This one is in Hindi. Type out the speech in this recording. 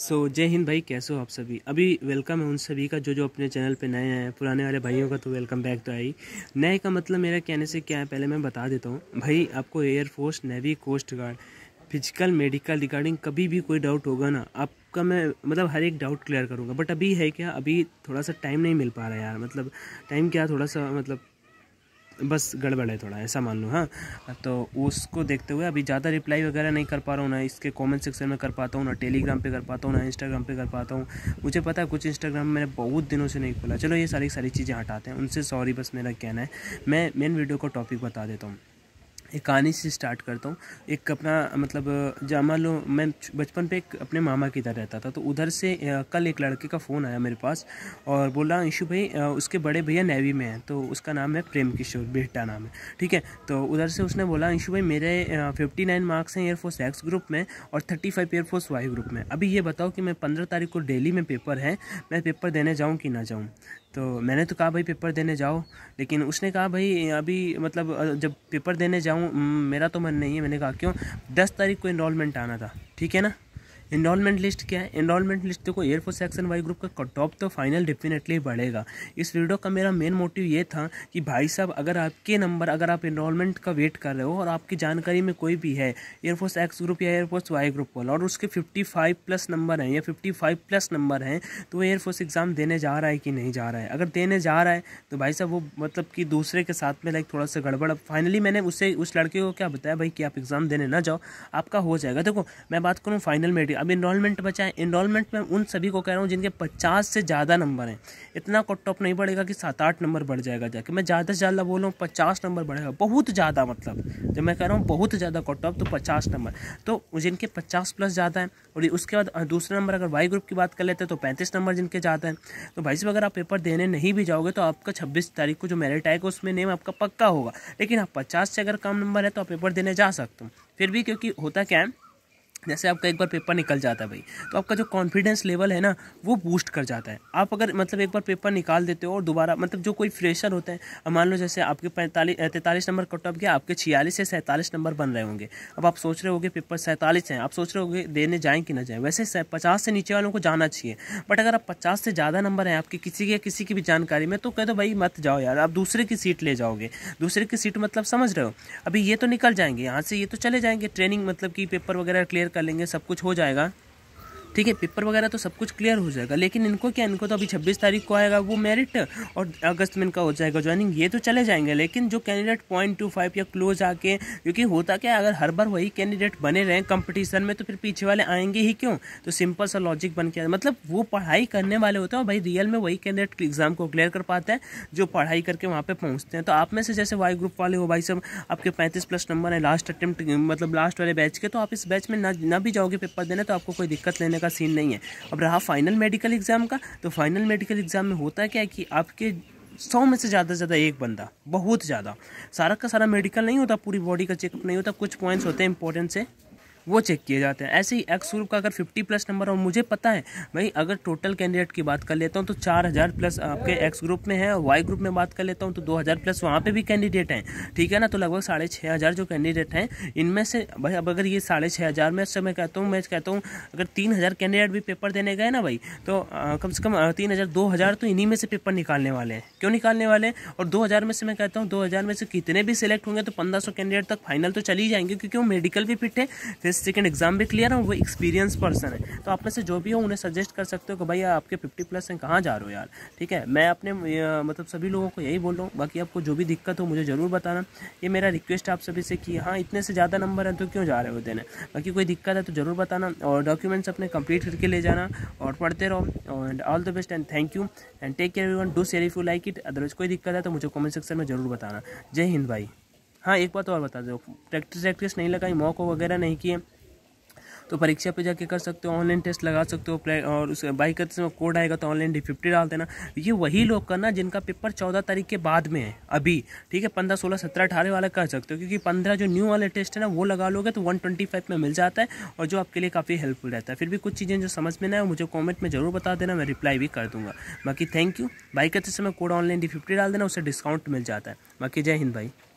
सो so, जय हिंद भाई कैसे हो आप सभी अभी वेलकम है उन सभी का जो जो अपने चैनल पे नए हैं पुराने वाले भाइयों का तो वेलकम बैक तो आई नए का मतलब मेरा कहने से क्या है पहले मैं बता देता हूँ भाई आपको air force navy coast guard physical medical regarding कभी भी कोई डाउट होगा ना आपका मैं मतलब हर एक डाउट क्लियर करूँगा बट अभी है क्या अभी थोड़ा सा टाइम नहीं मिल पा रहा यार मतलब टाइम क्या थोड़ा सा मतलब बस गड़बड़ है थोड़ा ऐसा मान लो हाँ तो उसको देखते हुए अभी ज़्यादा रिप्लाई वगैरह नहीं कर पा रहा हूँ ना इसके कमेंट सेक्शन में कर पाता हूँ ना टेलीग्राम पे कर पाता हूँ ना इंस्टाग्राम पे कर पाता हूँ मुझे पता है कुछ इंस्टाग्राम मैंने बहुत दिनों से नहीं खोला चलो ये सारी सारी चीज़ें हटाते हैं उनसे सॉरी बस मेरा कहना है मैं मेन वीडियो का टॉपिक बता देता हूँ एक कहानी से स्टार्ट करता हूँ एक अपना मतलब जामा लो मैं बचपन पे एक अपने मामा की इधर रहता था तो उधर से कल एक लड़के का फ़ोन आया मेरे पास और बोला ईशू भाई उसके बड़े भैया नेवी में हैं तो उसका नाम है प्रेम किशोर बेहटा नाम है ठीक है तो उधर से उसने बोला ईशू भाई मेरे फिफ्टी नाइन मार्क्स हैं एयरफोर्स एक्स ग्रुप में और thirty five air force Y group में अभी ये बताओ कि मैं पंद्रह तारीख को डेली में पेपर है मैं पेपर देने जाऊँ कि ना जाऊँ तो मैंने तो कहा भाई पेपर देने जाओ लेकिन उसने कहा भाई अभी मतलब जब पेपर देने जाऊँ मेरा तो मन नहीं है मैंने कहा क्यों दस तारीख को इनरोलमेंट आना था ठीक है ना इनरोलमेंट लिस्ट क्या है इनरोलमेंट लिस्ट देखो एयरफोर्स सेक्शन वाई ग्रुप का टॉप तो फाइनल डेफिनेटली बढ़ेगा इस वीडियो का मेरा मेन मोटिव ये था कि भाई साहब अगर आपके नंबर अगर आप इनरोलमेंट का वेट कर रहे हो और आपकी जानकारी में कोई भी है एयरफोर्स एक्स ग्रुप या एयरफोर्स वाई ग्रुप वाला और उसके फिफ्टी फाइव प्लस नंबर हैं या फिफ्टी फाइव प्लस नंबर हैं तो वो एयरफोर्स एग्ज़ाम देने जा रहा है कि नहीं जा रहा है अगर देने जा रहा है तो भाई साहब वो मतलब कि दूसरे के साथ में लाइक थोड़ा सा गड़बड़ फाइनली मैंने उससे उस लड़के को क्या बताया भाई कि आप एग्ज़ाम देने ना जाओ आपका हो जाएगा देखो मैं बात करूँ फाइनल मेडिकल अब इनरोलमेंट बचा है इनरोलमेंट में उन सभी को कह रहा हूँ जिनके पचास से ज़्यादा नंबर हैं इतना कट ऑफ नहीं बढ़ेगा कि सात आठ नंबर बढ़ जाएगा जाके मैं ज़्यादा से ज़्यादा बोल रहा हूँ पचास नंबर बढ़ेगा बहुत ज़्यादा मतलब जब मैं कह रहा हूँ बहुत ज़्यादा कट ऑफ तो पचास नंबर तो जिनके पचास प्लस ज़्यादा है और उसके बाद दूसरे नंबर अगर वाई ग्रुप की बात कर लेते हैं तो पैंतीस नंबर जिनके ज़्यादा हैं तो भाई साहब अगर आप पेपर देने नहीं भी जाओगे तो आपका छब्बीस तारीख को जो मेरिट आएगा उसमें नेम आपका पक्का होगा लेकिन आप पचास से अगर कम नंबर है तो आप पेपर देने जा सकते हो फिर भी क्योंकि होता क्या है जैसे आपका एक बार पेपर निकल जाता है भाई तो आपका जो कॉन्फिडेंस लेवल है ना वो बूस्ट कर जाता है आप अगर मतलब एक बार पेपर निकाल देते हो और दोबारा मतलब जो कोई फ्रेशर होते हैं मान लो जैसे आपके पैंतालीस तैंतालीस नंबर कट ऑफ गया आपके छियालीस से सैंतालीस नंबर बन रहे होंगे अब आप सोच रहे होगे पेपर सैंतालीस हैं आप सोच रहे होगे देने जाएँ कि ना जाएँ वैसे पचास से नीचे वालों को जाना चाहिए बट अगर आप पचास से ज़्यादा नंबर हैं आपके किसी के किसी की भी जानकारी में तो कह दो भाई मत जाओ यार आप दूसरे की सीट ले जाओगे दूसरे की सीट मतलब समझ रहे हो अभी ये तो निकल जाएंगे यहाँ से ये तो चले जाएंगे ट्रेनिंग मतलब कि पेपर वगैरह क्लियर कर लेंगे सब कुछ हो जाएगा ठीक है पेपर वगैरह तो सब कुछ क्लियर हो जाएगा लेकिन इनको क्या इनको तो अभी छब्बीस तारीख को आएगा वो मेरिट और अगस्त में इनका हो जाएगा ज्वाइनिंग ये तो चले जाएंगे लेकिन जो कैंडिडेट पॉइंट टू फाइव या क्लोज आके क्योंकि होता क्या अगर हर बार वही कैंडिडेट बने रहें कंपटीशन में तो फिर पीछे वाले आएंगे ही क्यों तो सिंपल सा लॉजिक बन के मतलब वो पढ़ाई करने वाले होते हैं भाई रियल में वही कैंडिडेट एग्जाम को क्लियर कर पाते हैं जो पढ़ाई करके वहाँ पर पहुँचते हैं तो आप में से जैसे वाई ग्रुप वाले हो भाई सब आपके पैंतीस प्लस नंबर है लास्ट अटैम्प्ट मतलब लास्ट वाले बैच के तो आप इस बैच में ना ना भी जाओगे पेपर देने तो आपको कोई दिक्कत लेने का का सीन नहीं है अब रहा फाइनल मेडिकल एग्ज़ाम का तो फाइनल मेडिकल एग्ज़ाम में होता क्या है कि आपके सौ में से ज़्यादा से ज़्यादा एक बंदा बहुत ज़्यादा सारा का सारा मेडिकल नहीं होता पूरी बॉडी का चेकअप नहीं होता कुछ पॉइंट्स होते हैं इंपॉर्टेंट से वो चेक किए जाते हैं ऐसे ही एक्स ग्रुप का अगर फिफ्टी प्लस नंबर और मुझे पता है भाई अगर टोटल कैंडिडेट की बात कर लेता हूँ तो चार हज़ार प्लस आपके एक्स ग्रुप में है और वाई ग्रुप में बात कर लेता हूँ तो दो हज़ार प्लस वहाँ पर भी कैंडिडेट हैं ठीक है ना तो लगभग साढ़े छः हज़ार जो कैंडिडेट हैं इनमें से भाई अब अगर ये साढ़े छः हज़ार में से मैं कहता हूँ मैं कहता हूँ अगर तीन हज़ार कैंडिडेट भी पेपर देने गए ना भाई तो कम से कम तीन हज़ार दो हज़ार तो इन्हीं में से पेपर निकालने वाले हैं क्यों निकालने वाले हैं और दो हज़ार में से मैं कहता हूँ दो हज़ार में से कितने भी सिलेक्ट होंगे तो पंद्रह सौ कैंडिडेट तक फाइनल तो चली जाएंगे क्योंकि वो मेडिकल भी फिट है सेकेंड एग्जाम भी क्लियर है वो एक्सपीरियंस पर्सन है तो आप में से जो भी हो उन्हें सजेस्ट कर सकते हो कि भाई आपके फिफ्टी प्लस हैं कहाँ जा रहे हो यार ठीक है मैं अपने मतलब सभी लोगों को यही बोल रहा हूँ बाकी आपको जो भी दिक्कत हो मुझे ज़रूर बताना ये मेरा रिक्वेस्ट आप सभी से कि हाँ इतने से ज़्यादा नंबर हैं तो क्यों जा रहे हो देने बाकी कोई दिक्कत है तो ज़रूर बताना और डॉक्यूमेंट्स अपने कंप्लीट करके ले जाना और पढ़ते रहो and all the best and thank you and take care everyone do share if you like it otherwise कोई दिक्कत है तो मुझे कमेंट सेक्शन में ज़रूर बताना जय हिंद भाई हाँ एक बात और बता दो प्रैक्टिस वैक्टिस नहीं लगाई मॉक वगैरह नहीं किए तो परीक्षा पे जाके कर सकते हो ऑनलाइन टेस्ट लगा सकते हो और उस बाई करते समय कोड आएगा तो ऑनलाइन डी फिफ्टी डाल देना ये वही लोग करना जिनका पेपर चौदह तारीख के बाद में है अभी ठीक है पंद्रह सोलह सत्रह अठारह वाला कर सकते हो क्योंकि पंद्रह जो न्यू वाले टेस्ट है ना वो लगा लोगे तो वन ट्वेंटी फाइव में मिल जाता है और जो आपके लिए काफ़ी हेल्पफुल रहता है फिर भी कुछ चीज़ें जो समझ में ना है मुझे कॉमेंट में जरूर बता देना मैं रिप्लाई भी कर दूंगा बाकी थैंक यू बाई करते समय कोड ऑनलाइन डी फिफ्टी डाल देना उससे डिस्काउंट मिल जाता है बाकी जय हिंद भाई